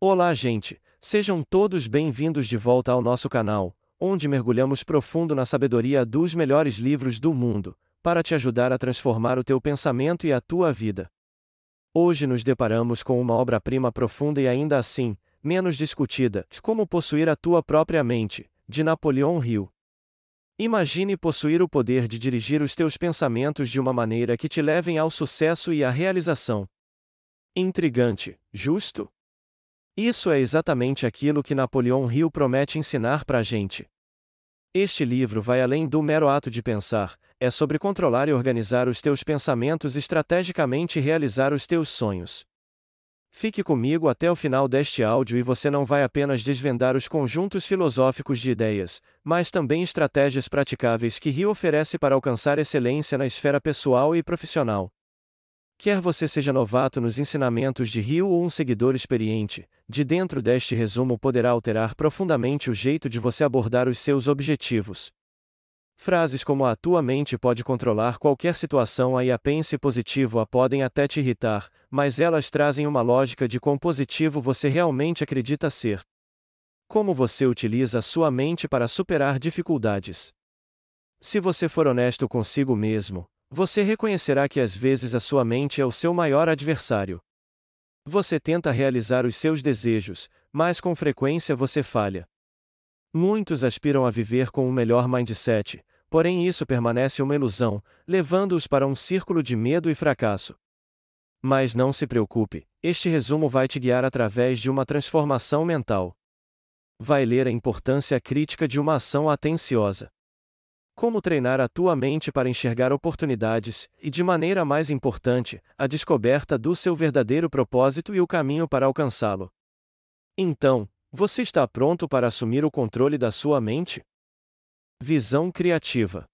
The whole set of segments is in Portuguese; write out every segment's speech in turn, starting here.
Olá, gente! Sejam todos bem-vindos de volta ao nosso canal, onde mergulhamos profundo na sabedoria dos melhores livros do mundo, para te ajudar a transformar o teu pensamento e a tua vida. Hoje nos deparamos com uma obra-prima profunda e ainda assim, menos discutida, como possuir a tua própria mente, de Napoleão Hill. Imagine possuir o poder de dirigir os teus pensamentos de uma maneira que te levem ao sucesso e à realização. Intrigante, justo? Isso é exatamente aquilo que Napoleão Hill promete ensinar para a gente. Este livro vai além do mero ato de pensar, é sobre controlar e organizar os teus pensamentos estrategicamente e realizar os teus sonhos. Fique comigo até o final deste áudio e você não vai apenas desvendar os conjuntos filosóficos de ideias, mas também estratégias praticáveis que Rio oferece para alcançar excelência na esfera pessoal e profissional. Quer você seja novato nos ensinamentos de Rio ou um seguidor experiente, de dentro deste resumo poderá alterar profundamente o jeito de você abordar os seus objetivos. Frases como a tua mente pode controlar qualquer situação aí a pense positivo a podem até te irritar, mas elas trazem uma lógica de quão positivo você realmente acredita ser. Como você utiliza a sua mente para superar dificuldades. Se você for honesto consigo mesmo, você reconhecerá que às vezes a sua mente é o seu maior adversário. Você tenta realizar os seus desejos, mas com frequência você falha. Muitos aspiram a viver com o um melhor mindset, porém isso permanece uma ilusão, levando-os para um círculo de medo e fracasso. Mas não se preocupe, este resumo vai te guiar através de uma transformação mental. Vai ler a importância crítica de uma ação atenciosa como treinar a tua mente para enxergar oportunidades e, de maneira mais importante, a descoberta do seu verdadeiro propósito e o caminho para alcançá-lo. Então, você está pronto para assumir o controle da sua mente? Visão criativa.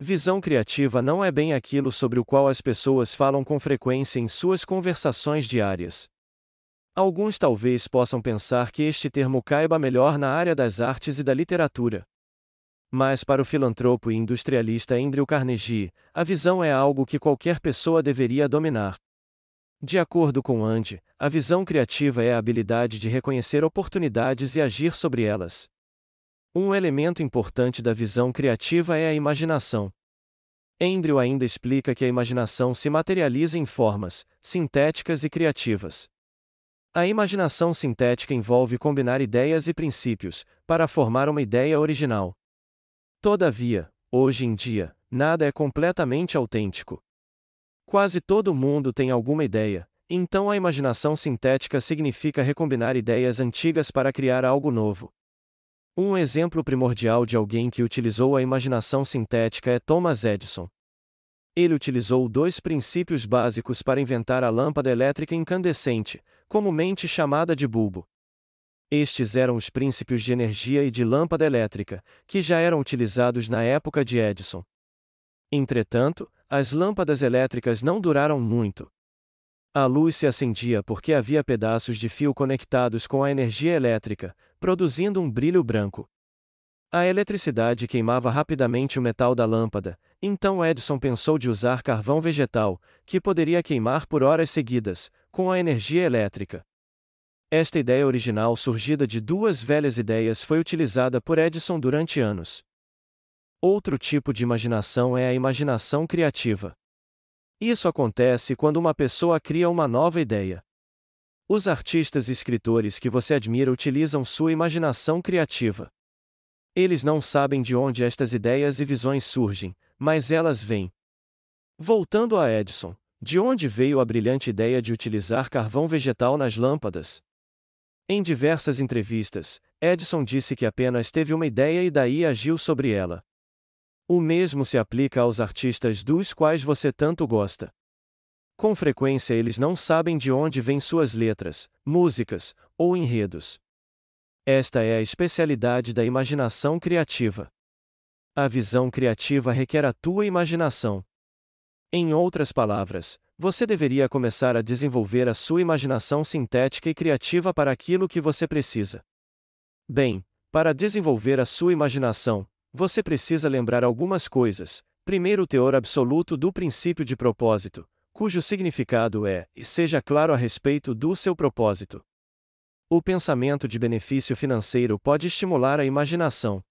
Visão criativa não é bem aquilo sobre o qual as pessoas falam com frequência em suas conversações diárias. Alguns talvez possam pensar que este termo caiba melhor na área das artes e da literatura, mas para o filantropo e industrialista Andrew Carnegie, a visão é algo que qualquer pessoa deveria dominar. De acordo com Andy, a visão criativa é a habilidade de reconhecer oportunidades e agir sobre elas. Um elemento importante da visão criativa é a imaginação. Andrew ainda explica que a imaginação se materializa em formas sintéticas e criativas. A imaginação sintética envolve combinar ideias e princípios para formar uma ideia original. Todavia, hoje em dia, nada é completamente autêntico. Quase todo mundo tem alguma ideia, então a imaginação sintética significa recombinar ideias antigas para criar algo novo. Um exemplo primordial de alguém que utilizou a imaginação sintética é Thomas Edison. Ele utilizou dois princípios básicos para inventar a lâmpada elétrica incandescente, comumente chamada de bulbo. Estes eram os princípios de energia e de lâmpada elétrica, que já eram utilizados na época de Edison. Entretanto, as lâmpadas elétricas não duraram muito. A luz se acendia porque havia pedaços de fio conectados com a energia elétrica, produzindo um brilho branco. A eletricidade queimava rapidamente o metal da lâmpada, então Edison pensou de usar carvão vegetal, que poderia queimar por horas seguidas, com a energia elétrica. Esta ideia original surgida de duas velhas ideias foi utilizada por Edison durante anos. Outro tipo de imaginação é a imaginação criativa. Isso acontece quando uma pessoa cria uma nova ideia. Os artistas e escritores que você admira utilizam sua imaginação criativa. Eles não sabem de onde estas ideias e visões surgem, mas elas vêm. Voltando a Edison, de onde veio a brilhante ideia de utilizar carvão vegetal nas lâmpadas? Em diversas entrevistas, Edison disse que apenas teve uma ideia e daí agiu sobre ela. O mesmo se aplica aos artistas dos quais você tanto gosta. Com frequência eles não sabem de onde vêm suas letras, músicas ou enredos. Esta é a especialidade da imaginação criativa. A visão criativa requer a tua imaginação. Em outras palavras, você deveria começar a desenvolver a sua imaginação sintética e criativa para aquilo que você precisa. Bem, para desenvolver a sua imaginação, você precisa lembrar algumas coisas. Primeiro, o teor absoluto do princípio de propósito, cujo significado é: e seja claro a respeito do seu propósito. O pensamento de benefício financeiro pode estimular a imaginação.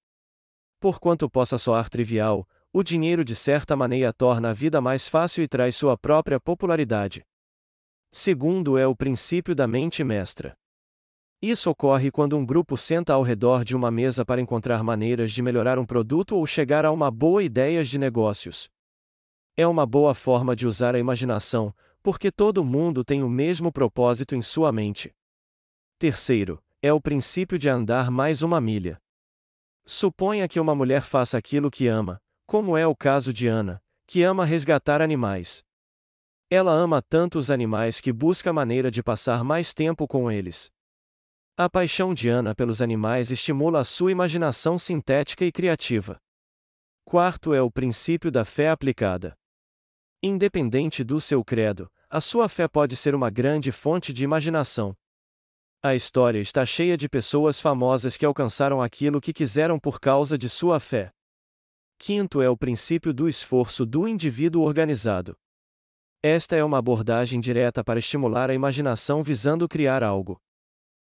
Por quanto possa soar trivial, o dinheiro de certa maneira torna a vida mais fácil e traz sua própria popularidade. Segundo é o princípio da mente mestra. Isso ocorre quando um grupo senta ao redor de uma mesa para encontrar maneiras de melhorar um produto ou chegar a uma boa ideia de negócios. É uma boa forma de usar a imaginação, porque todo mundo tem o mesmo propósito em sua mente. Terceiro, é o princípio de andar mais uma milha. Suponha que uma mulher faça aquilo que ama, como é o caso de Ana, que ama resgatar animais. Ela ama tanto os animais que busca maneira de passar mais tempo com eles. A paixão de Ana pelos animais estimula a sua imaginação sintética e criativa. Quarto é o princípio da fé aplicada. Independente do seu credo, a sua fé pode ser uma grande fonte de imaginação. A história está cheia de pessoas famosas que alcançaram aquilo que quiseram por causa de sua fé. Quinto é o princípio do esforço do indivíduo organizado. Esta é uma abordagem direta para estimular a imaginação visando criar algo.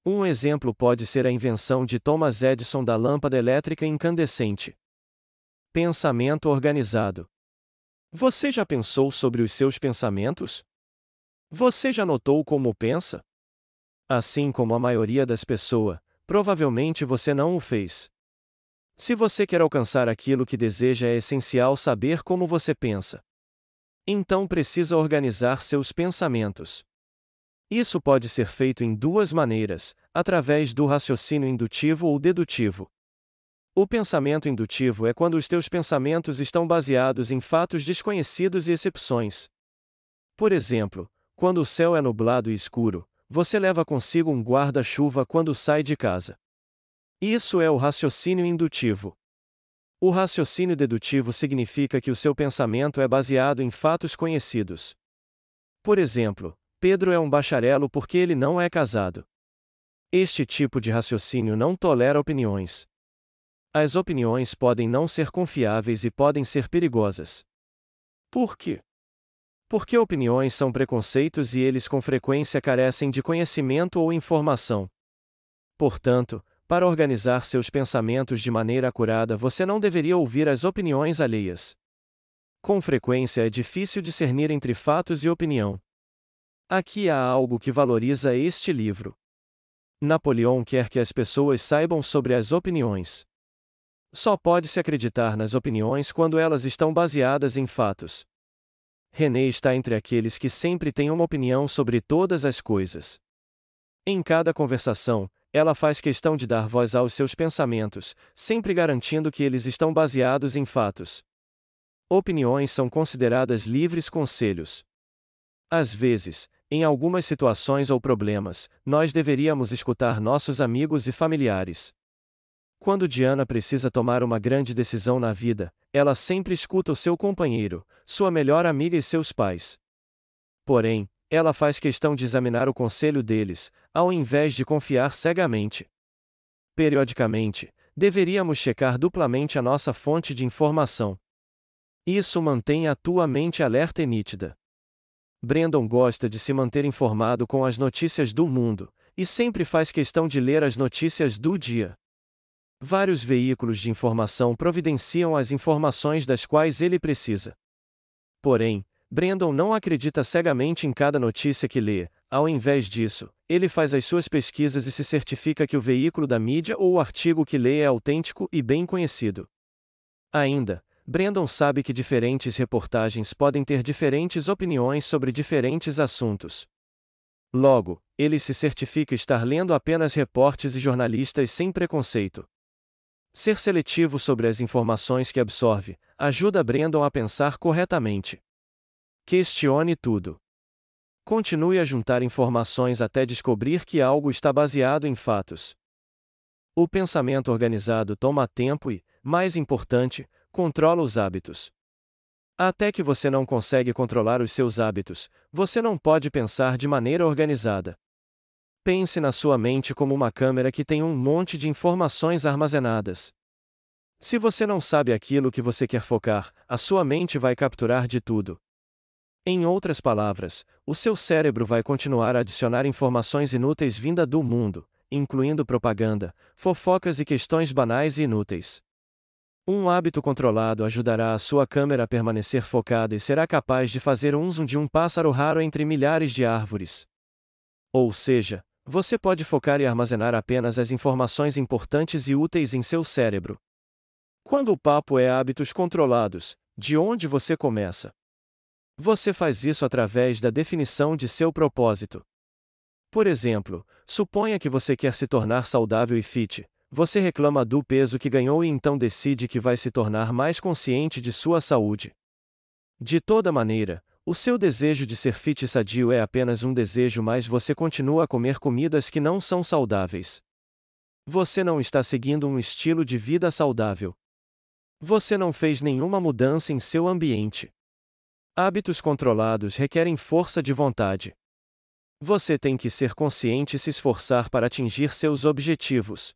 Um exemplo pode ser a invenção de Thomas Edison da lâmpada elétrica incandescente. Pensamento organizado. Você já pensou sobre os seus pensamentos? Você já notou como pensa? Assim como a maioria das pessoas, provavelmente você não o fez. Se você quer alcançar aquilo que deseja, é essencial saber como você pensa. Então precisa organizar seus pensamentos. Isso pode ser feito em duas maneiras: através do raciocínio indutivo ou dedutivo. O pensamento indutivo é quando os teus pensamentos estão baseados em fatos desconhecidos e excepções. Por exemplo, quando o céu é nublado e escuro, você leva consigo um guarda-chuva quando sai de casa. Isso é o raciocínio indutivo. O raciocínio dedutivo significa que o seu pensamento é baseado em fatos conhecidos. Por exemplo, Pedro é um bacharelo porque ele não é casado. Este tipo de raciocínio não tolera opiniões. As opiniões podem não ser confiáveis e podem ser perigosas. Por quê? Porque opiniões são preconceitos e eles com frequência carecem de conhecimento ou informação. Portanto, para organizar seus pensamentos de maneira acurada, você não deveria ouvir as opiniões alheias. Com frequência é difícil discernir entre fatos e opinião. Aqui há algo que valoriza este livro. Napoleão quer que as pessoas saibam sobre as opiniões. Só pode-se acreditar nas opiniões quando elas estão baseadas em fatos. René está entre aqueles que sempre têm uma opinião sobre todas as coisas. Em cada conversação, ela faz questão de dar voz aos seus pensamentos, sempre garantindo que eles estão baseados em fatos. Opiniões são consideradas livres conselhos. Às vezes, em algumas situações ou problemas, nós deveríamos escutar nossos amigos e familiares. Quando Diana precisa tomar uma grande decisão na vida, ela sempre escuta o seu companheiro, sua melhor amiga e seus pais. Porém, ela faz questão de examinar o conselho deles, ao invés de confiar cegamente. Periodicamente, deveríamos checar duplamente a nossa fonte de informação. Isso mantém a tua mente alerta e nítida. Brandon gosta de se manter informado com as notícias do mundo, e sempre faz questão de ler as notícias do dia. Vários veículos de informação providenciam as informações das quais ele precisa. Porém, Brandon não acredita cegamente em cada notícia que lê, ao invés disso, ele faz as suas pesquisas e se certifica que o veículo da mídia ou o artigo que lê é autêntico e bem conhecido. Ainda, Brandon sabe que diferentes reportagens podem ter diferentes opiniões sobre diferentes assuntos. Logo, ele se certifica estar lendo apenas reportes e jornalistas sem preconceito. Ser seletivo sobre as informações que absorve ajuda Brandon a pensar corretamente. Questione tudo. Continue a juntar informações até descobrir que algo está baseado em fatos. O pensamento organizado toma tempo e, mais importante, controla os hábitos. Até que você não consegue controlar os seus hábitos, você não pode pensar de maneira organizada. Pense na sua mente como uma câmera que tem um monte de informações armazenadas. Se você não sabe aquilo que você quer focar, a sua mente vai capturar de tudo. Em outras palavras, o seu cérebro vai continuar a adicionar informações inúteis vinda do mundo, incluindo propaganda, fofocas e questões banais e inúteis. Um hábito controlado ajudará a sua câmera a permanecer focada e será capaz de fazer um zoom de um pássaro raro entre milhares de árvores. Ou seja, você pode focar e armazenar apenas as informações importantes e úteis em seu cérebro. Quando o papo é hábitos controlados, de onde você começa? Você faz isso através da definição de seu propósito. Por exemplo, suponha que você quer se tornar saudável e fit. Você reclama do peso que ganhou e então decide que vai se tornar mais consciente de sua saúde. De toda maneira, o seu desejo de ser fit e sadio é apenas um desejo, mas você continua a comer comidas que não são saudáveis. Você não está seguindo um estilo de vida saudável. Você não fez nenhuma mudança em seu ambiente. Hábitos controlados requerem força de vontade. Você tem que ser consciente e se esforçar para atingir seus objetivos.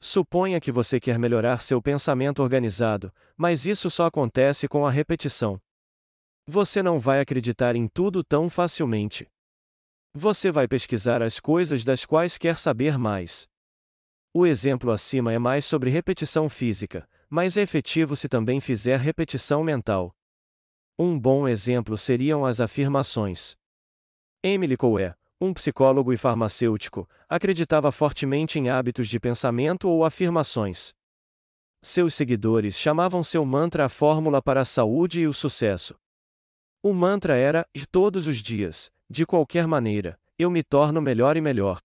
Suponha que você quer melhorar seu pensamento organizado, mas isso só acontece com a repetição. Você não vai acreditar em tudo tão facilmente. Você vai pesquisar as coisas das quais quer saber mais. O exemplo acima é mais sobre repetição física, mas é efetivo se também fizer repetição mental. Um bom exemplo seriam as afirmações. Emily Coué, um psicólogo e farmacêutico, acreditava fortemente em hábitos de pensamento ou afirmações. Seus seguidores chamavam seu mantra a fórmula para a saúde e o sucesso. O mantra era: todos os dias, de qualquer maneira, eu me torno melhor e melhor.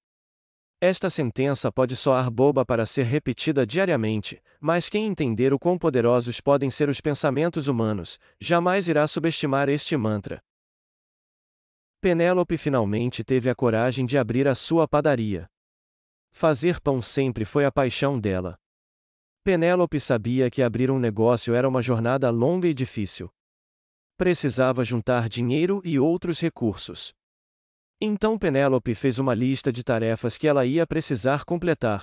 Esta sentença pode soar boba para ser repetida diariamente, mas quem entender o quão poderosos podem ser os pensamentos humanos, jamais irá subestimar este mantra. Penélope finalmente teve a coragem de abrir a sua padaria. Fazer pão sempre foi a paixão dela. Penélope sabia que abrir um negócio era uma jornada longa e difícil. Precisava juntar dinheiro e outros recursos. Então Penélope fez uma lista de tarefas que ela ia precisar completar.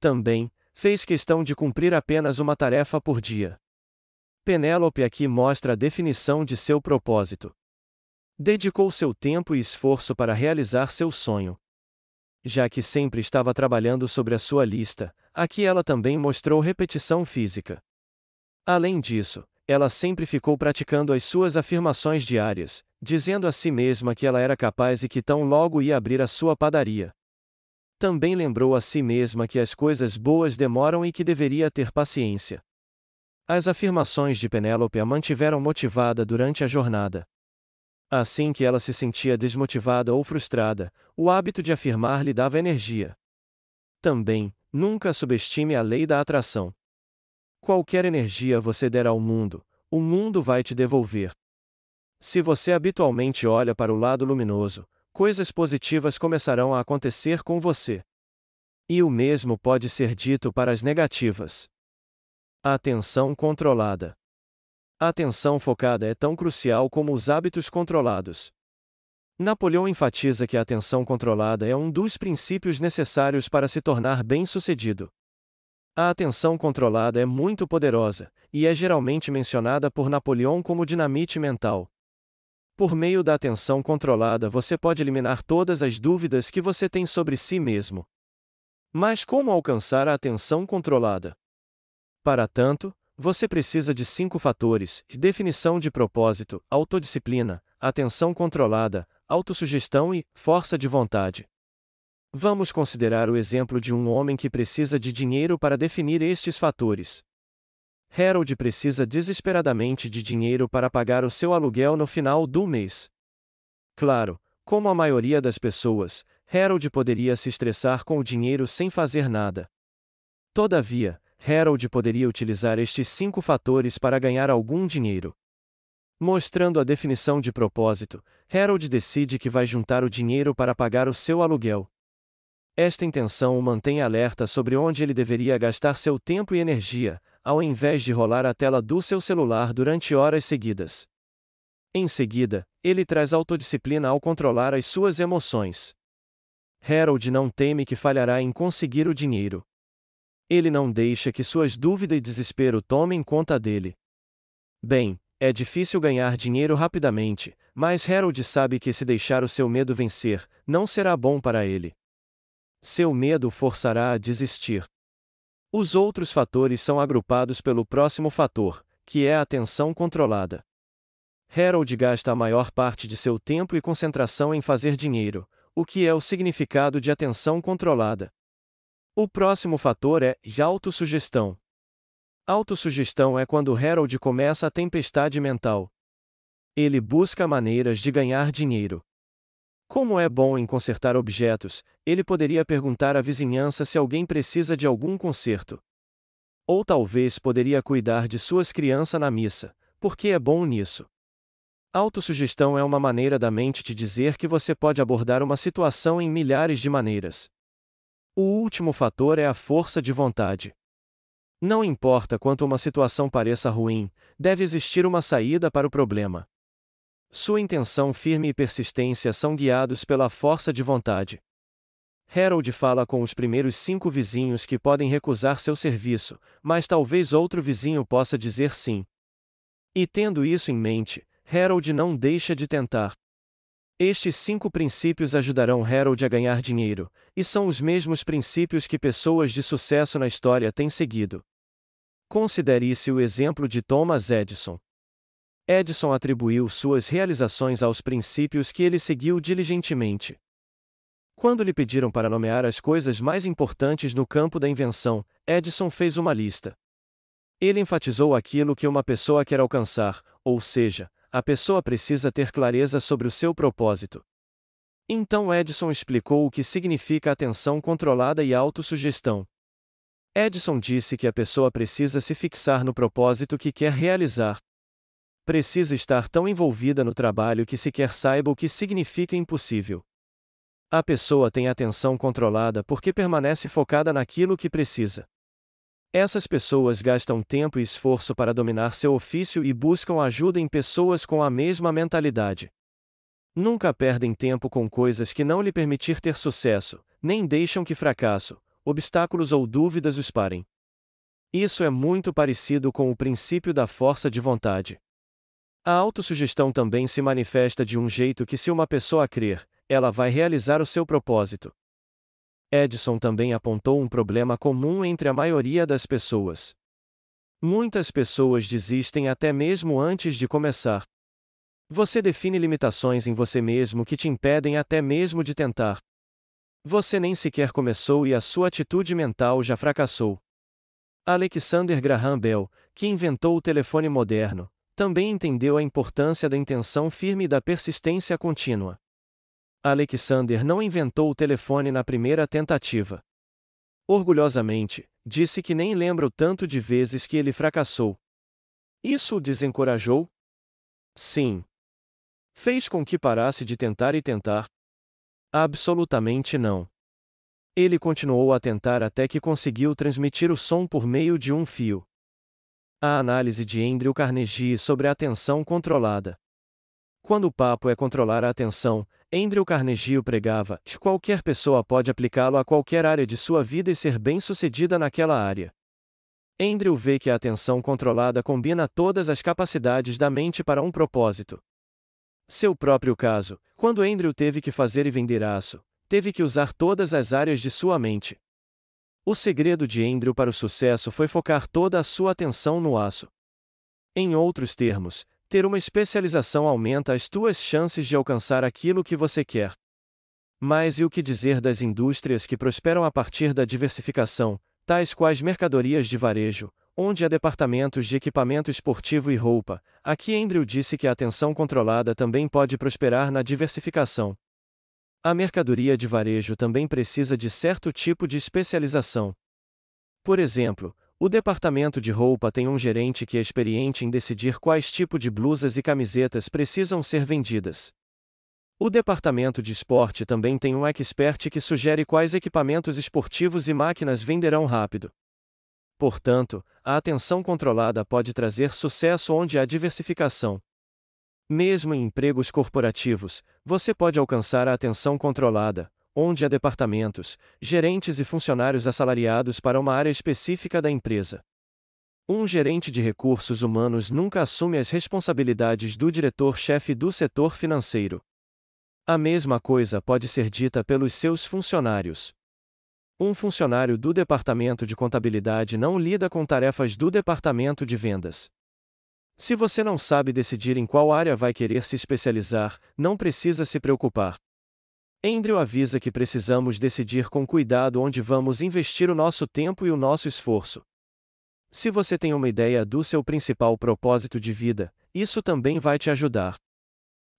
Também, fez questão de cumprir apenas uma tarefa por dia. Penélope aqui mostra a definição de seu propósito. Dedicou seu tempo e esforço para realizar seu sonho. Já que sempre estava trabalhando sobre a sua lista, aqui ela também mostrou repetição física. Além disso, ela sempre ficou praticando as suas afirmações diárias, dizendo a si mesma que ela era capaz e que tão logo ia abrir a sua padaria. Também lembrou a si mesma que as coisas boas demoram e que deveria ter paciência. As afirmações de Penélope a mantiveram motivada durante a jornada. Assim que ela se sentia desmotivada ou frustrada, o hábito de afirmar lhe dava energia. Também, nunca subestime a lei da atração. Qualquer energia você der ao mundo, o mundo vai te devolver. Se você habitualmente olha para o lado luminoso, coisas positivas começarão a acontecer com você. E o mesmo pode ser dito para as negativas. Atenção controlada. A atenção focada é tão crucial como os hábitos controlados. Napoleão enfatiza que a atenção controlada é um dos princípios necessários para se tornar bem-sucedido. A atenção controlada é muito poderosa, e é geralmente mencionada por Napoleão como dinamite mental. Por meio da atenção controlada, você pode eliminar todas as dúvidas que você tem sobre si mesmo. Mas como alcançar a atenção controlada? Para tanto, você precisa de cinco fatores: definição de propósito, autodisciplina, atenção controlada, autossugestão e força de vontade. Vamos considerar o exemplo de um homem que precisa de dinheiro para definir estes fatores. Harold precisa desesperadamente de dinheiro para pagar o seu aluguel no final do mês. Claro, como a maioria das pessoas, Harold poderia se estressar com o dinheiro sem fazer nada. Todavia, Harold poderia utilizar estes cinco fatores para ganhar algum dinheiro. Mostrando a definição de propósito, Harold decide que vai juntar o dinheiro para pagar o seu aluguel. Esta intenção o mantém alerta sobre onde ele deveria gastar seu tempo e energia, ao invés de rolar a tela do seu celular durante horas seguidas. Em seguida, ele traz autodisciplina ao controlar as suas emoções. Harold não teme que falhará em conseguir o dinheiro. Ele não deixa que suas dúvidas e desespero tomem conta dele. Bem, é difícil ganhar dinheiro rapidamente, mas Harold sabe que se deixar o seu medo vencer, não será bom para ele. Seu medo forçará a desistir. Os outros fatores são agrupados pelo próximo fator, que é a atenção controlada. Harold gasta a maior parte de seu tempo e concentração em fazer dinheiro, o que é o significado de atenção controlada. O próximo fator é autossugestão. Autossugestão é quando Harold começa a tempestade mental. Ele busca maneiras de ganhar dinheiro. Como é bom em consertar objetos, ele poderia perguntar à vizinhança se alguém precisa de algum conserto. Ou talvez poderia cuidar de suas crianças na missa, porque é bom nisso. Autossugestão é uma maneira da mente te dizer que você pode abordar uma situação em milhares de maneiras. O último fator é a força de vontade. Não importa quanto uma situação pareça ruim, deve existir uma saída para o problema. Sua intenção firme e persistência são guiados pela força de vontade. Harold fala com os primeiros cinco vizinhos que podem recusar seu serviço, mas talvez outro vizinho possa dizer sim. E tendo isso em mente, Harold não deixa de tentar. Estes cinco princípios ajudarão Harold a ganhar dinheiro, e são os mesmos princípios que pessoas de sucesso na história têm seguido. Considere-se o exemplo de Thomas Edison. Edison atribuiu suas realizações aos princípios que ele seguiu diligentemente. Quando lhe pediram para nomear as coisas mais importantes no campo da invenção, Edison fez uma lista. Ele enfatizou aquilo que uma pessoa quer alcançar, ou seja, a pessoa precisa ter clareza sobre o seu propósito. Então Edison explicou o que significa atenção controlada e autossugestão. Edison disse que a pessoa precisa se fixar no propósito que quer realizar, precisa estar tão envolvida no trabalho que sequer saiba o que significa impossível. A pessoa tem atenção controlada porque permanece focada naquilo que precisa. Essas pessoas gastam tempo e esforço para dominar seu ofício e buscam ajuda em pessoas com a mesma mentalidade. Nunca perdem tempo com coisas que não lhe permitir ter sucesso, nem deixam que fracasso, obstáculos ou dúvidas os parem. Isso é muito parecido com o princípio da força de vontade. A autossugestão também se manifesta de um jeito que, se uma pessoa crer, ela vai realizar o seu propósito. Edison também apontou um problema comum entre a maioria das pessoas. Muitas pessoas desistem até mesmo antes de começar. Você define limitações em você mesmo que te impedem até mesmo de tentar. Você nem sequer começou e a sua atitude mental já fracassou. Alexander Graham Bell, que inventou o telefone moderno, também entendeu a importância da intenção firme e da persistência contínua. Alexander não inventou o telefone na primeira tentativa. Orgulhosamente, disse que nem lembra o tanto de vezes que ele fracassou. Isso o desencorajou? Sim. Fez com que parasse de tentar e tentar? Absolutamente não. Ele continuou a tentar até que conseguiu transmitir o som por meio de um fio. A análise de Andrew Carnegie sobre a atenção controlada. Quando o papo é controlar a atenção, Andrew Carnegie pregava: qualquer pessoa pode aplicá-lo a qualquer área de sua vida e ser bem-sucedida naquela área. Andrew vê que a atenção controlada combina todas as capacidades da mente para um propósito. Seu próprio caso, quando Andrew teve que fazer e vender aço, teve que usar todas as áreas de sua mente. O segredo de Andrew para o sucesso foi focar toda a sua atenção no aço. Em outros termos, ter uma especialização aumenta as tuas chances de alcançar aquilo que você quer. Mas e o que dizer das indústrias que prosperam a partir da diversificação, tais quais mercadorias de varejo, onde há departamentos de equipamento esportivo e roupa? Aqui Andrew disse que a atenção controlada também pode prosperar na diversificação. A mercadoria de varejo também precisa de certo tipo de especialização. Por exemplo, o departamento de roupa tem um gerente que é experiente em decidir quais tipo de blusas e camisetas precisam ser vendidas. O departamento de esporte também tem um expert que sugere quais equipamentos esportivos e máquinas venderão rápido. Portanto, a atenção controlada pode trazer sucesso onde há diversificação. Mesmo em empregos corporativos, você pode alcançar a atenção controlada, onde há departamentos, gerentes e funcionários assalariados para uma área específica da empresa. Um gerente de recursos humanos nunca assume as responsabilidades do diretor-chefe do setor financeiro. A mesma coisa pode ser dita pelos seus funcionários. Um funcionário do departamento de contabilidade não lida com tarefas do departamento de vendas. Se você não sabe decidir em qual área vai querer se especializar, não precisa se preocupar. Andrew avisa que precisamos decidir com cuidado onde vamos investir o nosso tempo e o nosso esforço. Se você tem uma ideia do seu principal propósito de vida, isso também vai te ajudar.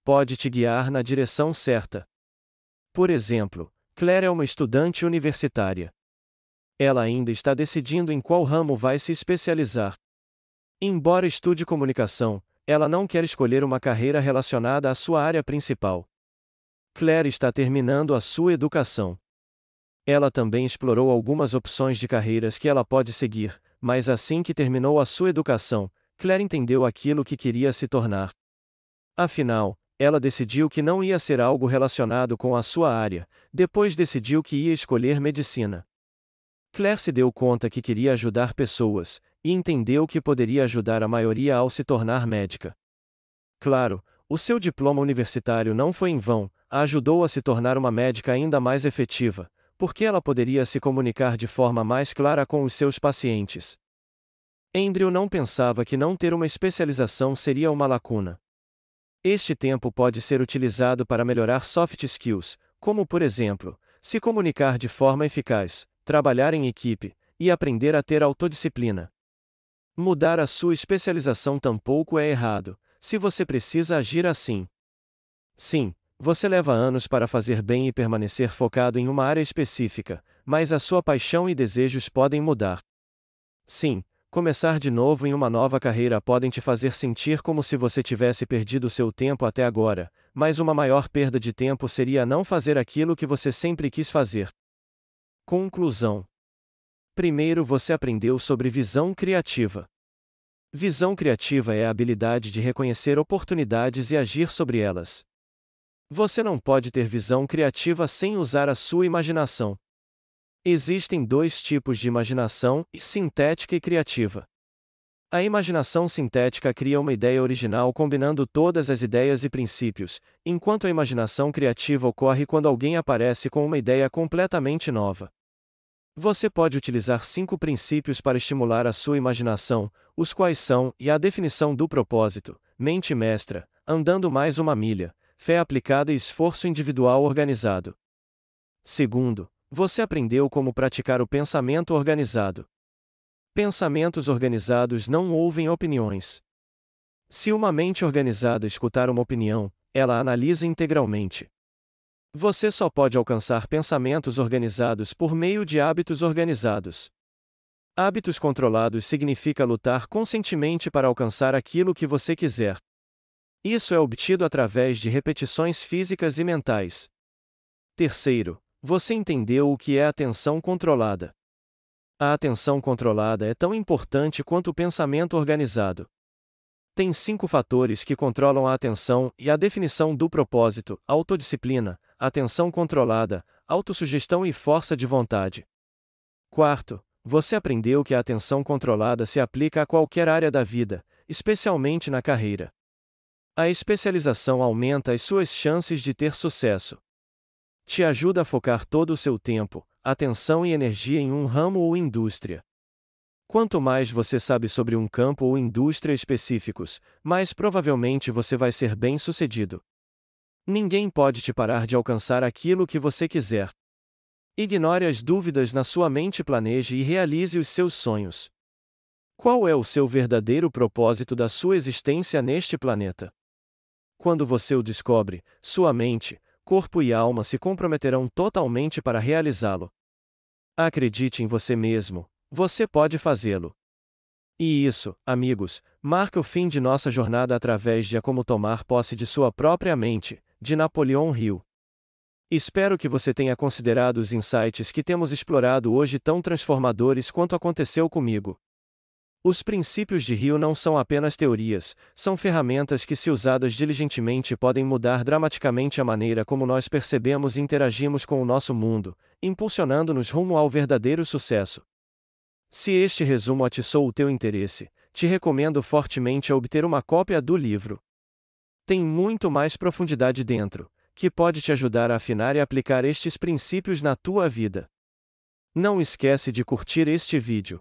Pode te guiar na direção certa. Por exemplo, Claire é uma estudante universitária. Ela ainda está decidindo em qual ramo vai se especializar. Embora estude comunicação, ela não quer escolher uma carreira relacionada à sua área principal. Claire está terminando a sua educação. Ela também explorou algumas opções de carreiras que ela pode seguir, mas assim que terminou a sua educação, Claire entendeu aquilo que queria se tornar. Afinal, ela decidiu que não ia ser algo relacionado com a sua área, depois decidiu que ia escolher medicina. Claire se deu conta que queria ajudar pessoas, e entendeu que poderia ajudar a maioria ao se tornar médica. Claro, o seu diploma universitário não foi em vão, a ajudou a se tornar uma médica ainda mais efetiva, porque ela poderia se comunicar de forma mais clara com os seus pacientes. Andrew não pensava que não ter uma especialização seria uma lacuna. Este tempo pode ser utilizado para melhorar soft skills, como, por exemplo, se comunicar de forma eficaz, trabalhar em equipe e aprender a ter autodisciplina. Mudar a sua especialização tampouco é errado, se você precisa agir assim. Sim, você leva anos para fazer bem e permanecer focado em uma área específica, mas a sua paixão e desejos podem mudar. Sim, começar de novo em uma nova carreira podem te fazer sentir como se você tivesse perdido seu tempo até agora, mas uma maior perda de tempo seria não fazer aquilo que você sempre quis fazer. Conclusão Primeiro você aprendeu sobre visão criativa. Visão criativa é a habilidade de reconhecer oportunidades e agir sobre elas. Você não pode ter visão criativa sem usar a sua imaginação. Existem dois tipos de imaginação, sintética e criativa. A imaginação sintética cria uma ideia original combinando todas as ideias e princípios, enquanto a imaginação criativa ocorre quando alguém aparece com uma ideia completamente nova. Você pode utilizar cinco princípios para estimular a sua imaginação, os quais são e a definição do propósito, mente mestra, andando mais uma milha, fé aplicada e esforço individual organizado. Segundo, você aprendeu como praticar o pensamento organizado. Pensamentos organizados não ouvem opiniões. Se uma mente organizada escutar uma opinião, ela a analisa integralmente. Você só pode alcançar pensamentos organizados por meio de hábitos organizados. Hábitos controlados significa lutar conscientemente para alcançar aquilo que você quiser. Isso é obtido através de repetições físicas e mentais. Terceiro, você entendeu o que é atenção controlada. A atenção controlada é tão importante quanto o pensamento organizado. Tem cinco fatores que controlam a atenção e a definição do propósito: autodisciplina, atenção controlada, autossugestão e força de vontade. Quarto, você aprendeu que a atenção controlada se aplica a qualquer área da vida, especialmente na carreira. A especialização aumenta as suas chances de ter sucesso. Te ajuda a focar todo o seu tempo, atenção e energia em um ramo ou indústria. Quanto mais você sabe sobre um campo ou indústria específicos, mais provavelmente você vai ser bem sucedido. Ninguém pode te parar de alcançar aquilo que você quiser. Ignore as dúvidas na sua mente planeje e realize os seus sonhos. Qual é o seu verdadeiro propósito da sua existência neste planeta? Quando você o descobre, sua mente, corpo e alma se comprometerão totalmente para realizá-lo. Acredite em você mesmo, você pode fazê-lo. E isso, amigos, marca o fim de nossa jornada através de a Como Tomar Posse de Sua Própria Mente, de Napoleão Hill. Espero que você tenha considerado os insights que temos explorado hoje tão transformadores quanto aconteceu comigo. Os princípios de Hill não são apenas teorias, são ferramentas que, se usadas diligentemente, podem mudar dramaticamente a maneira como nós percebemos e interagimos com o nosso mundo, impulsionando-nos rumo ao verdadeiro sucesso. Se este resumo atiçou o teu interesse, te recomendo fortemente a obter uma cópia do livro. Tem muito mais profundidade dentro, que pode te ajudar a afinar e aplicar estes princípios na tua vida. Não esquece de curtir este vídeo.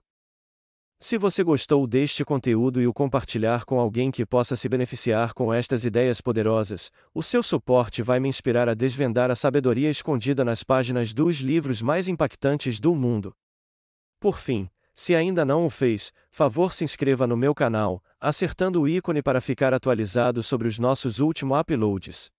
Se você gostou deste conteúdo e o compartilhar com alguém que possa se beneficiar com estas ideias poderosas, o seu suporte vai me inspirar a desvendar a sabedoria escondida nas páginas dos livros mais impactantes do mundo. Por fim, se ainda não o fez, favor se inscreva no meu canal, acertando o ícone para ficar atualizado sobre os nossos últimos uploads.